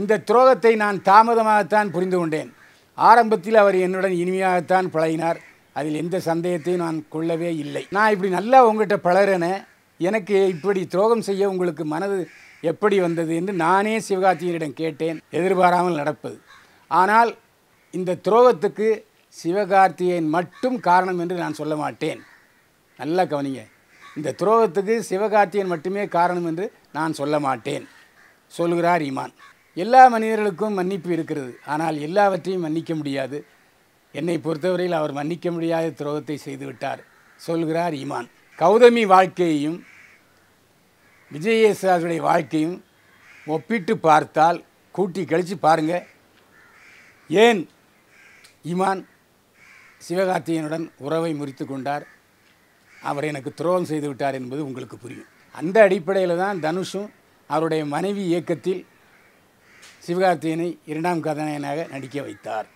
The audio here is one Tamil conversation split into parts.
இந்த துரோகத்தை நான் தாமதமாகத்தான் புரிந்து கொண்டேன் ஆரம்பத்தில் அவர் என்னுடன் இனிமையாகத்தான் பழகினார் அதில் எந்த சந்தேகத்தையும் நான் கொள்ளவே இல்லை நான் இப்படி நல்லா உங்கள்கிட்ட பழகிறேனே எனக்கு இப்படி துரோகம் செய்ய உங்களுக்கு மனது எப்படி வந்தது என்று நானே சிவகார்த்திகனிடம் கேட்டேன் எதிர்பாராமல் நடப்பது ஆனால் இந்த துரோகத்துக்கு சிவகார்த்திகேயன் மட்டும் காரணம் என்று நான் சொல்ல மாட்டேன் நல்லா கவனிங்க இந்த துரோகத்துக்கு சிவகார்த்திகேயன் மட்டுமே காரணம் என்று நான் சொல்ல மாட்டேன் சொல்கிறார் ஈமான் எல்லா மனிதர்களுக்கும் மன்னிப்பு இருக்கிறது ஆனால் எல்லாவற்றையும் மன்னிக்க முடியாது என்னை பொறுத்தவரையில் அவர் மன்னிக்க முடியாத துரோகத்தை செய்துவிட்டார் சொல்கிறார் ஈமான் கௌதமி வாழ்க்கையையும் விஜயேசாருடைய வாழ்க்கையும் ஒப்பிட்டு பார்த்தால் கூட்டி கழித்து பாருங்கள் ஏன் இமான் சிவகார்த்தியனுடன் உறவை முறித்து கொண்டார் அவர் எனக்கு துரோகம் செய்து விட்டார் என்பது உங்களுக்கு புரியும் அந்த அடிப்படையில் தான் தனுஷும் அவருடைய மனைவி இயக்கத்தில் சிவகார்த்தியனை இரண்டாம் கதாநாயகனாக நடிக்க வைத்தார்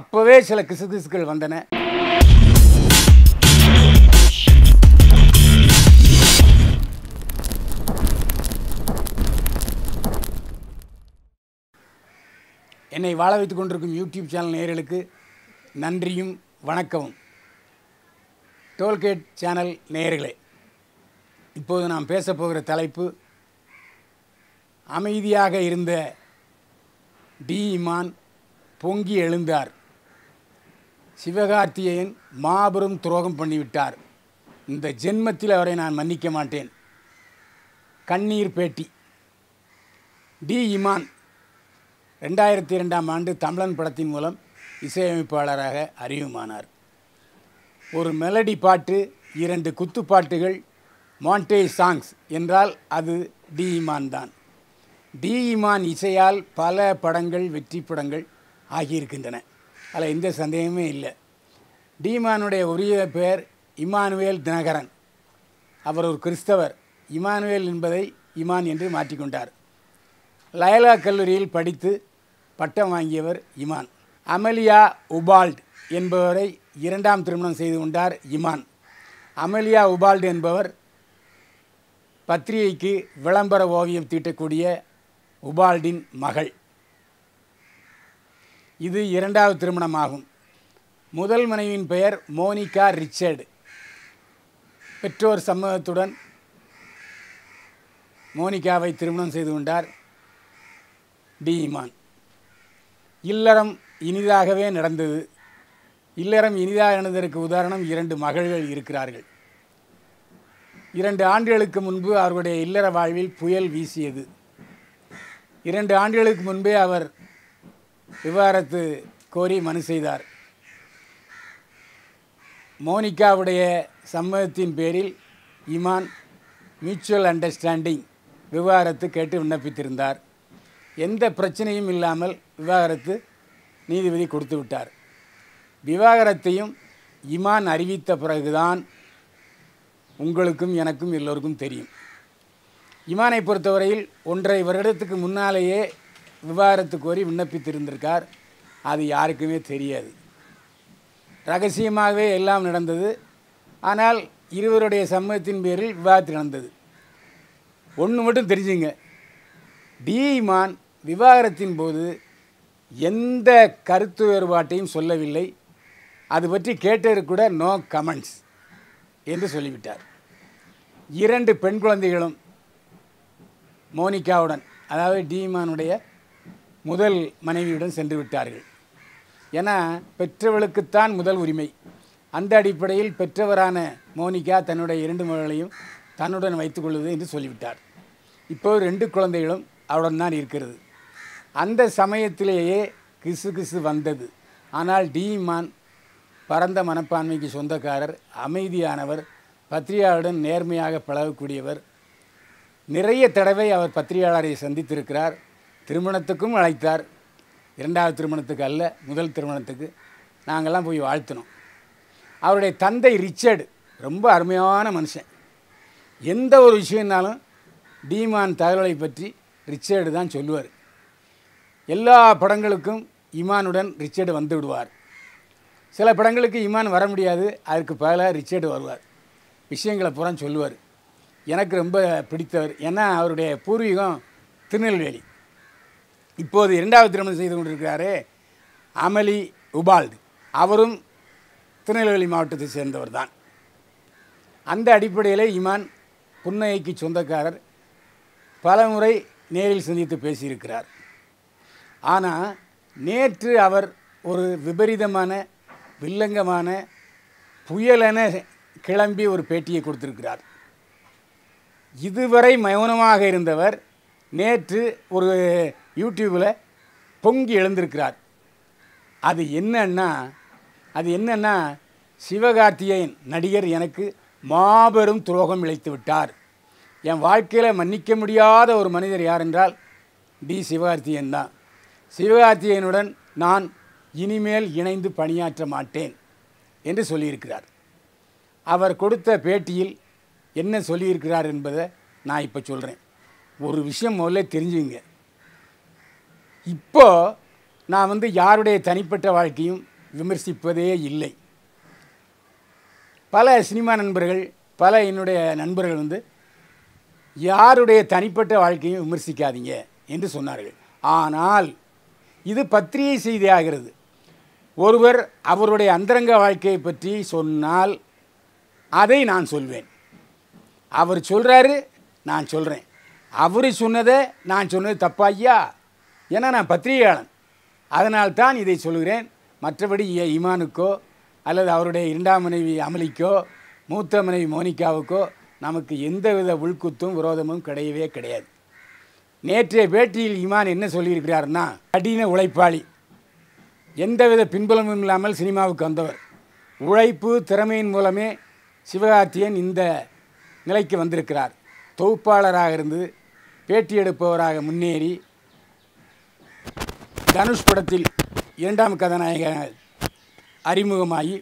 அப்போவே சில கிசுகிசுக்கள் வந்தன என்னை வாழ வைத்துக் கொண்டிருக்கும் யூடியூப் சேனல் நேயர்களுக்கு நன்றியும் வணக்கமும் டோல்கேட் சேனல் நேயர்களே இப்போது நாம் பேசப்போகிற தலைப்பு அமைதியாக இருந்த டி இமான் பொங்கி எழுந்தார் சிவகார்த்தியேயன் மாபெரும் துரோகம் பண்ணிவிட்டார் இந்த ஜென்மத்தில் அவரை நான் மன்னிக்க மாட்டேன் கண்ணீர் பேட்டி டி இமான் ரெண்டாயிரத்தி ரெண்டாம் ஆண்டு தமிழன் படத்தின் மூலம் இசையமைப்பாளராக அறிவுமானார் ஒரு மெலடி பாட்டு இரண்டு குத்துப்பாட்டுகள் மாண்டே சாங்ஸ் என்றால் அது டி இமான் தான் டி இமான் இசையால் பல படங்கள் வெற்றி படங்கள் ஆகியிருக்கின்றன அதில் எந்த சந்தேகமே இல்லை டிமானுடைய உரிய பெயர் இமானுவேல் தினகரன் அவர் ஒரு கிறிஸ்தவர் இமானுவேல் என்பதை இமான் என்று மாற்றிக்கொண்டார் லயலா கல்லூரியில் படித்து பட்டம் வாங்கியவர் இமான் அமலியா உபால்ட் என்பவரை இரண்டாம் திருமணம் செய்து கொண்டார் இமான் அமலியா உபால்ட் என்பவர் பத்திரிகைக்கு விளம்பர ஓவியம் தீட்டக்கூடிய உபால்டின் மகள் இது இரண்டாவது திருமணமாகும் முதல் மனைவியின் பெயர் மோனிகா ரிச்சர்டு பெற்றோர் சம்மதத்துடன் மோனிகாவை திருமணம் செய்து கொண்டார் டிஇமான் இல்லறம் இனிதாகவே நடந்தது இல்லறம் இனிதாக நடந்ததற்கு உதாரணம் இரண்டு மகள்கள் இருக்கிறார்கள் இரண்டு ஆண்டுகளுக்கு முன்பு அவருடைய இல்லற வாழ்வில் புயல் வீசியது இரண்டு ஆண்டுகளுக்கு முன்பே அவர் விவாரத்து கோரி மனு செய்தார் மோனிகாவுடைய சம்மதத்தின் பேரில் இமான் மியூச்சுவல் அண்டர்ஸ்டாண்டிங் விவாகரத்து கேட்டு விண்ணப்பித்திருந்தார் எந்த பிரச்சனையும் இல்லாமல் விவாகரத்து நீதிபதி கொடுத்து விட்டார் விவாகரத்தையும் இமான் அறிவித்த பிறகுதான் உங்களுக்கும் எனக்கும் எல்லோருக்கும் தெரியும் இமானை பொறுத்தவரையில் ஒன்றரை வருடத்துக்கு முன்னாலேயே விவாகரத்து கோரி விண்ணப்பித்திருந்திருக்கார் அது யாருக்குமே தெரியாது ரகசியமாகவே எல்லாம் நடந்தது ஆனால் இருவருடைய சம்மதத்தின் பேரில் விவாதத்து நடந்தது ஒன்று மட்டும் தெரிஞ்சுங்க டி விவாகரத்தின் போது எந்த கருத்து வேறுபாட்டையும் சொல்லவில்லை அது பற்றி கேட்டது கூட நோ கமெண்ட்ஸ் என்று சொல்லிவிட்டார் இரண்டு பெண் குழந்தைகளும் மோனிகாவுடன் அதாவது டீமானுடைய முதல் மனைவியுடன் சென்று விட்டார்கள் ஏன்னா பெற்றவளுக்குத்தான் முதல் உரிமை அந்த அடிப்படையில் பெற்றவரான மோனிகா தன்னுடைய இரண்டு மகளையும் தன்னுடன் வைத்துக்கொள்வது என்று சொல்லிவிட்டார் இப்போது ரெண்டு குழந்தைகளும் அவருடன் தான் இருக்கிறது அந்த சமயத்திலேயே கிசு கிசு வந்தது ஆனால் டீமான் பரந்த மனப்பான்மைக்கு சொந்தக்காரர் அமைதியானவர் பத்திரிகாவுடன் நேர்மையாக பழகக்கூடியவர் நிறைய தடவை அவர் பத்திரிகையாளரை சந்தித்திருக்கிறார் திருமணத்துக்கும் அழைத்தார் இரண்டாவது திருமணத்துக்கு அல்ல முதல் திருமணத்துக்கு நாங்கள்லாம் போய் வாழ்த்தினோம் அவருடைய தந்தை ரிச்சர்டு ரொம்ப அருமையான மனுஷன் எந்த ஒரு விஷயம்னாலும் டீமான் தகவலை பற்றி ரிச்சர்டு தான் சொல்லுவார் எல்லா படங்களுக்கும் இமானுடன் ரிச்சர்டு வந்து விடுவார் சில படங்களுக்கு இமான் வர முடியாது அதுக்கு பதிலாக ரிச்சர்டு வருவார் விஷயங்களை புறம் சொல்லுவார் எனக்கு ரொம்ப பிடித்தவர் ஏன்னா அவருடைய பூர்வீகம் திருநெல்வேலி இப்போது இரண்டாவது திருமணம் செய்து கொண்டிருக்கிறாரே அமலி உபால்டு அவரும் திருநெல்வேலி மாவட்டத்தை சேர்ந்தவர் தான் அந்த அடிப்படையில் இமான் புன்னகைக்கு சொந்தக்காரர் பலமுறை நேரில் சந்தித்து பேசியிருக்கிறார் ஆனால் நேற்று அவர் ஒரு விபரீதமான வில்லங்கமான புயலென கிளம்பி ஒரு பேட்டியை கொடுத்திருக்கிறார் இதுவரை மௌனமாக இருந்தவர் நேற்று ஒரு யூடியூப்பில் பொங்கி எழுந்திருக்கிறார் அது என்னன்னா அது என்னன்னா சிவகார்த்திகேயன் நடிகர் எனக்கு மாபெரும் துரோகம் இழைத்து விட்டார் என் வாழ்க்கையில் மன்னிக்க முடியாத ஒரு மனிதர் என்றால் டி சிவகார்த்தியன் தான் சிவகார்த்திகேயனுடன் நான் இனிமேல் இணைந்து பணியாற்ற மாட்டேன் என்று சொல்லியிருக்கிறார் அவர் கொடுத்த பேட்டியில் என்ன சொல்லியிருக்கிறார் என்பதை நான் இப்போ சொல்கிறேன் ஒரு விஷயம் முதல்ல தெரிஞ்சுங்க இப்போ நான் வந்து யாருடைய தனிப்பட்ட வாழ்க்கையும் விமர்சிப்பதே இல்லை பல சினிமா நண்பர்கள் பல என்னுடைய நண்பர்கள் வந்து யாருடைய தனிப்பட்ட வாழ்க்கையும் விமர்சிக்காதீங்க என்று சொன்னார்கள் ஆனால் இது பத்திரிகை செய்தியாகிறது ஒருவர் அவருடைய அந்தரங்க வாழ்க்கையை பற்றி சொன்னால் அதை நான் சொல்வேன் அவர் சொல்கிறாரு நான் சொல்கிறேன் அவர் சொன்னதை நான் சொன்னது தப்பா ஐயா ஏன்னா நான் பத்திரிகையாளன் அதனால்தான் இதை சொல்கிறேன் மற்றபடி இமானுக்கோ அல்லது அவருடைய இரண்டாம் மனைவி அமலிக்கோ மூத்த மனைவி மோனிகாவுக்கோ நமக்கு எந்தவித உள்குத்தும் விரோதமும் கிடையவே கிடையாது நேற்றைய பேட்டியில் இமான் என்ன சொல்லியிருக்கிறாருன்னா கடின உழைப்பாளி எந்தவித பின்புலமும் இல்லாமல் சினிமாவுக்கு வந்தவர் உழைப்பு திறமையின் மூலமே சிவகார்த்தியன் இந்த நிலைக்கு வந்திருக்கிறார் தொகுப்பாளராக இருந்து பேட்டி எடுப்பவராக முன்னேறி தனுஷ் படத்தில் இரண்டாம் கதாநாயக அறிமுகமாகி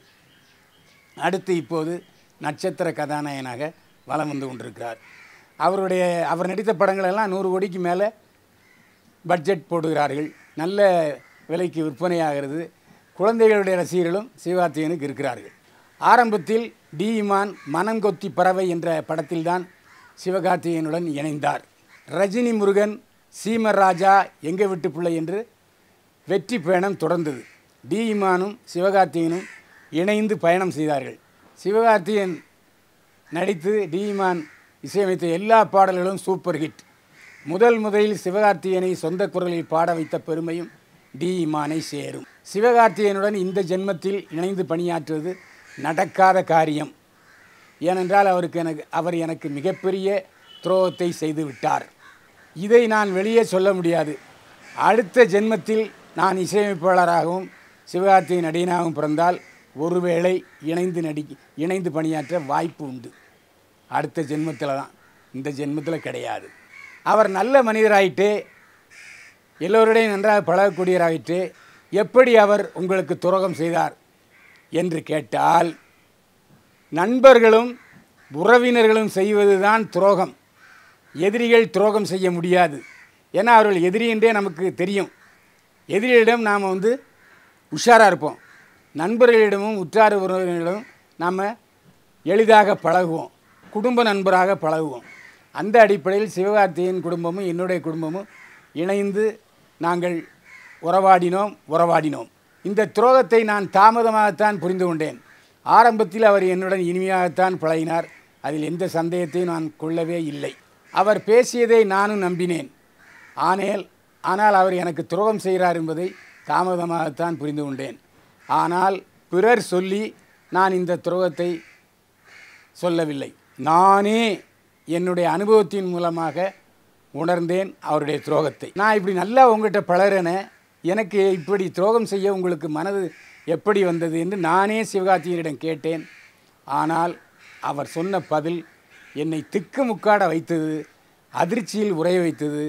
அடுத்து இப்போது நட்சத்திர கதாநாயகனாக வலம் வந்து கொண்டிருக்கிறார் அவருடைய அவர் நடித்த படங்களெல்லாம் நூறு கோடிக்கு மேலே பட்ஜெட் போடுகிறார்கள் நல்ல விலைக்கு விற்பனையாகிறது குழந்தைகளுடைய ரசிகர்களும் சிவாத்தியனுக்கு இருக்கிறார்கள் ஆரம்பத்தில் டி இமான் மனங்கொத்தி பறவை என்ற படத்தில்தான் சிவகார்த்திகேயனுடன் இணைந்தார் ரஜினி முருகன் சீமர் ராஜா எங்கே விட்டு பிள்ளை என்று வெற்றி பயணம் தொடர்ந்தது டி இமானும் சிவகார்த்திகனும் இணைந்து பயணம் செய்தார்கள் சிவகார்த்திகன் நடித்து டி இமான் இசையமைத்த எல்லா பாடல்களும் சூப்பர் ஹிட் முதல் முதலில் சிவகார்த்திகனை சொந்த குரலில் பாட வைத்த பெருமையும் டி இமானை சேரும் சிவகார்த்திகனுடன் இந்த ஜென்மத்தில் இணைந்து பணியாற்றுவது நடக்காத காரியம் ஏனென்றால் அவருக்கு எனக்கு அவர் எனக்கு மிகப்பெரிய துரோகத்தை செய்து விட்டார் இதை நான் வெளியே சொல்ல முடியாது அடுத்த ஜென்மத்தில் நான் இசையமைப்பாளராகவும் சிவகார்த்திகை நடிகனாகவும் பிறந்தால் ஒருவேளை இணைந்து நடி இணைந்து பணியாற்ற வாய்ப்பு உண்டு அடுத்த ஜென்மத்தில் தான் இந்த ஜென்மத்தில் கிடையாது அவர் நல்ல மனிதராயிட்டு எல்லோருடையும் நன்றாக பழகக்கூடியவராயிட்டு எப்படி அவர் உங்களுக்கு துரோகம் செய்தார் என்று கேட்டால் நண்பர்களும் உறவினர்களும் செய்வதுதான் துரோகம் எதிரிகள் துரோகம் செய்ய முடியாது ஏன்னா அவர்கள் எதிரி என்றே நமக்கு தெரியும் எதிரிகளிடம் நாம் வந்து உஷாராக இருப்போம் நண்பர்களிடமும் உற்றார் உறவினர்களிடம் நாம் எளிதாக பழகுவோம் குடும்ப நண்பராக பழகுவோம் அந்த அடிப்படையில் சிவகார்த்தியின் குடும்பமும் என்னுடைய குடும்பமும் இணைந்து நாங்கள் உறவாடினோம் உறவாடினோம் இந்த துரோகத்தை நான் தாமதமாகத்தான் புரிந்து கொண்டேன் ஆரம்பத்தில் அவர் என்னுடன் இனிமையாகத்தான் பழகினார் அதில் எந்த சந்தேகத்தையும் நான் கொள்ளவே இல்லை அவர் பேசியதை நானும் நம்பினேன் ஆனால் ஆனால் அவர் எனக்கு துரோகம் செய்கிறார் என்பதை தாமதமாகத்தான் புரிந்து கொண்டேன் ஆனால் பிறர் சொல்லி நான் இந்த துரோகத்தை சொல்லவில்லை நானே என்னுடைய அனுபவத்தின் மூலமாக உணர்ந்தேன் அவருடைய துரோகத்தை நான் இப்படி நல்லா உங்கள்கிட்ட பழகிறேன்னு எனக்கு இப்படி துரோகம் செய்ய உங்களுக்கு மனது எப்படி வந்தது என்று நானே சிவகார்த்திகனிடம் கேட்டேன் ஆனால் அவர் சொன்ன பதில் என்னை திக்கு முக்காட வைத்தது அதிர்ச்சியில் உரைய வைத்தது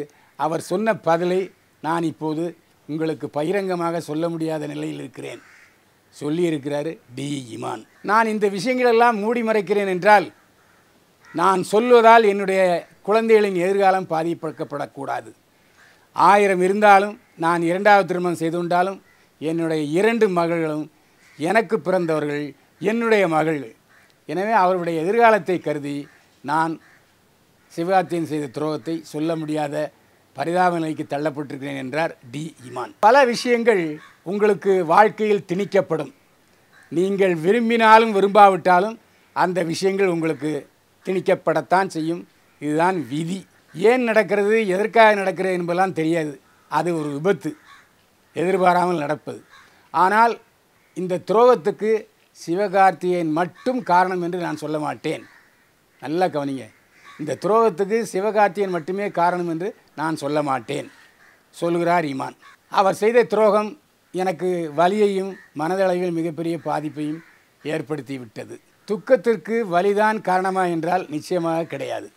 அவர் சொன்ன பதிலை நான் இப்போது உங்களுக்கு பகிரங்கமாக சொல்ல முடியாத நிலையில் இருக்கிறேன் சொல்லியிருக்கிறாரு டி இமான் நான் இந்த விஷயங்களெல்லாம் மூடி மறைக்கிறேன் என்றால் நான் சொல்வதால் என்னுடைய குழந்தைகளின் எதிர்காலம் பாதிப்படக்கூடாது ஆயிரம் இருந்தாலும் நான் இரண்டாவது திருமணம் செய்து கொண்டாலும் என்னுடைய இரண்டு மகள்களும் எனக்கு பிறந்தவர்கள் என்னுடைய மகள்கள் எனவே அவருடைய எதிர்காலத்தை கருதி நான் சிவகார்த்தியன் செய்த துரோகத்தை சொல்ல முடியாத பரிதாப நிலைக்கு தள்ளப்பட்டிருக்கிறேன் என்றார் டி இமான் பல விஷயங்கள் உங்களுக்கு வாழ்க்கையில் திணிக்கப்படும் நீங்கள் விரும்பினாலும் விரும்பாவிட்டாலும் அந்த விஷயங்கள் உங்களுக்கு திணிக்கப்படத்தான் செய்யும் இதுதான் விதி ஏன் நடக்கிறது எதற்காக நடக்கிறது என்பதெல்லாம் தெரியாது அது ஒரு விபத்து எதிர்பாராமல் நடப்பது ஆனால் இந்த துரோகத்துக்கு சிவகார்த்திகேயன் மட்டும் காரணம் என்று நான் சொல்ல மாட்டேன் நல்லா கவனிங்க இந்த துரோகத்துக்கு சிவகார்த்திகேயன் மட்டுமே காரணம் என்று நான் சொல்ல மாட்டேன் சொல்கிறார் ஈமான் அவர் செய்த துரோகம் எனக்கு வலியையும் மனதளவில் மிகப்பெரிய பாதிப்பையும் ஏற்படுத்தி விட்டது துக்கத்திற்கு வலிதான் காரணமா என்றால் நிச்சயமாக கிடையாது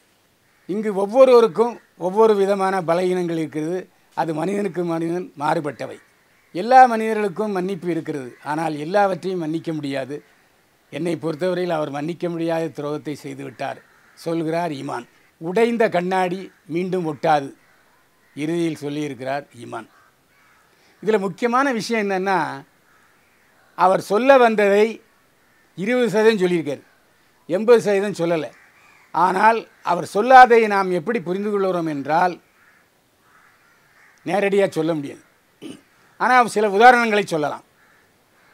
இங்கு ஒவ்வொருவருக்கும் ஒவ்வொரு விதமான பலகீனங்கள் இருக்கிறது அது மனிதனுக்கு மனிதன் மாறுபட்டவை எல்லா மனிதர்களுக்கும் மன்னிப்பு இருக்கிறது ஆனால் எல்லாவற்றையும் மன்னிக்க முடியாது என்னை பொறுத்தவரையில் அவர் மன்னிக்க முடியாத துரோகத்தை செய்துவிட்டார் சொல்கிறார் ஈமான் உடைந்த கண்ணாடி மீண்டும் ஒட்டாது இறுதியில் சொல்லியிருக்கிறார் ஈமான் இதில் முக்கியமான விஷயம் என்னென்னா அவர் சொல்ல வந்ததை இருபது சதவீதம் சொல்லியிருக்கார் எண்பது சதவீதம் சொல்லலை ஆனால் அவர் சொல்லாதை நாம் எப்படி புரிந்து கொள்கிறோம் என்றால் நேரடியாக சொல்ல முடியாது ஆனால் சில உதாரணங்களை சொல்லலாம்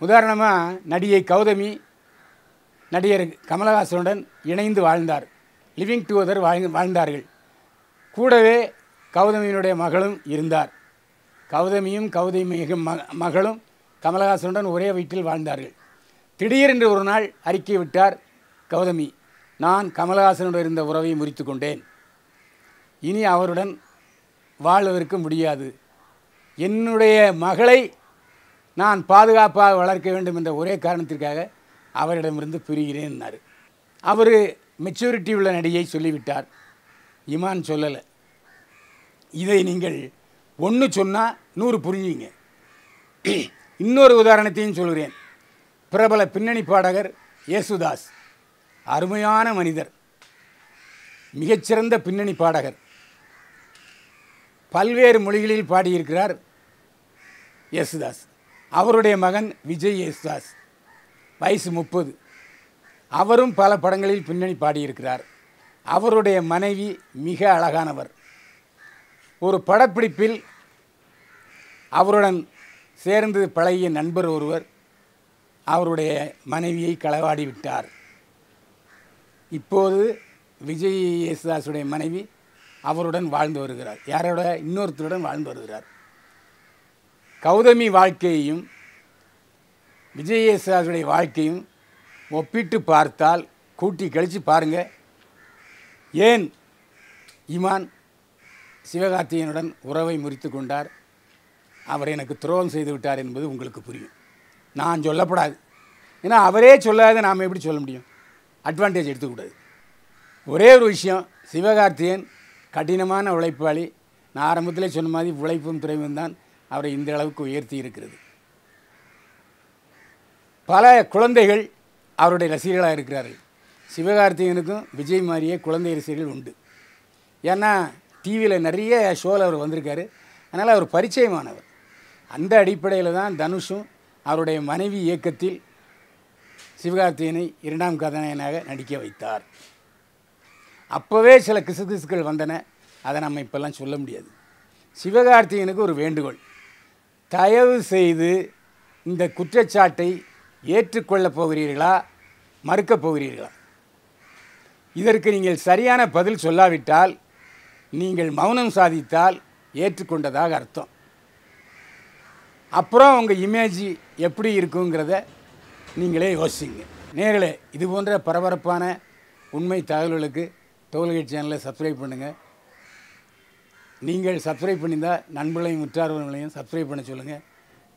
உதாரணமாக நடிகை கௌதமி நடிகர் கமலஹாசனுடன் இணைந்து வாழ்ந்தார் லிவிங் டுகெதர் வாழ்ந்தார்கள் கூடவே கௌதமியினுடைய மகளும் இருந்தார் கௌதமியும் கௌதமி கௌதமியும் மகளும் கமலஹாசனுடன் ஒரே வீட்டில் வாழ்ந்தார்கள் திடீரென்று ஒரு நாள் அறிக்கை விட்டார் கௌதமி நான் கமலஹாசனுடன் இருந்த உறவை முறித்து கொண்டேன் இனி அவருடன் வாழ்வதற்க முடியாது என்னுடைய மகளை நான் பாதுகாப்பாக வளர்க்க வேண்டும் என்ற ஒரே காரணத்திற்காக அவரிடமிருந்து பிரிகிறேன்னார் அவர் மெச்சூரிட்டி உள்ள நடிகை சொல்லிவிட்டார் இமான் சொல்லலை இதை நீங்கள் ஒன்று சொன்னால் நூறு புரிஞ்சுங்க இன்னொரு உதாரணத்தையும் சொல்கிறேன் பிரபல பின்னணி பாடகர் யேசுதாஸ் அருமையான மனிதர் மிகச்சிறந்த பின்னணி பாடகர் பல்வேறு மொழிகளில் பாடியிருக்கிறார் யேசுதாஸ் அவருடைய மகன் விஜய் யேசுதாஸ் வயசு முப்பது அவரும் பல படங்களில் பின்னணி பாடியிருக்கிறார் அவருடைய மனைவி மிக அழகானவர் ஒரு படப்பிடிப்பில் அவருடன் சேர்ந்து பழகிய நண்பர் ஒருவர் அவருடைய மனைவியை களவாடி விட்டார் இப்போது விஜய் யேசுதாஸுடைய மனைவி அவருடன் வாழ்ந்து வருகிறார் யாரோட இன்னொருத்தருடன் வாழ்ந்து வருகிறார் கௌதமி வாழ்க்கையையும் விஜயேசாருடைய வாழ்க்கையும் ஒப்பிட்டு பார்த்தால் கூட்டி கழித்து பாருங்கள் ஏன் இமான் சிவகார்த்தியனுடன் உறவை முறித்து கொண்டார் அவர் எனக்கு துரோகம் செய்து விட்டார் என்பது உங்களுக்கு புரியும் நான் சொல்லப்படாது ஏன்னா அவரே சொல்லாத நாம் எப்படி சொல்ல முடியும் அட்வான்டேஜ் எடுத்துக்கூடாது ஒரே ஒரு விஷயம் சிவகார்த்தியன் கடினமான உழைப்பாளி நான் ஆரம்பத்தில் சொன்ன மாதிரி உழைப்பும் துறைவும் தான் அவரை இந்த அளவுக்கு உயர்த்தி இருக்கிறது பல குழந்தைகள் அவருடைய ரசிகர்களாக இருக்கிறார்கள் சிவகார்த்திகனுக்கும் விஜய் மாதிரியே குழந்தை ரசிகர்கள் உண்டு ஏன்னா டிவியில் நிறைய ஷோவில் அவர் வந்திருக்காரு அதனால் அவர் பரிச்சயமானவர் அந்த அடிப்படையில் தான் தனுஷும் அவருடைய மனைவி இயக்கத்தில் சிவகார்த்திகனை இரண்டாம் கதாநாயகனாக நடிக்க வைத்தார் அப்போவே சில கிசுகிசுக்கள் வந்தன அதை நம்ம இப்போல்லாம் சொல்ல முடியாது சிவகார்த்திகனுக்கு ஒரு வேண்டுகோள் தயவு செய்து இந்த குற்றச்சாட்டை ஏற்றுக்கொள்ளப் போகிறீர்களா மறுக்கப் போகிறீர்களா இதற்கு நீங்கள் சரியான பதில் சொல்லாவிட்டால் நீங்கள் மௌனம் சாதித்தால் ஏற்றுக்கொண்டதாக அர்த்தம் அப்புறம் உங்கள் இமேஜ் எப்படி இருக்குங்கிறத நீங்களே யோசிங்க நேரில் இது போன்ற பரபரப்பான உண்மை தகவல்களுக்கு டோல்கேட் சேனலை சப்ஸ்கிரைப் பண்ணுங்கள் நீங்கள் சப்ஸ்கிரைப் பண்ணியிருந்தால் நண்பர்களையும் உற்றார்வர்களையும் சப்ஸ்கிரைப் பண்ண சொல்லுங்கள்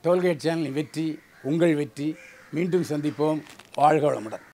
டோல்கேட் சேனலின் வெற்றி உங்கள் வெற்றி மீண்டும் சந்திப்போம் வாழ்க வளமுடன்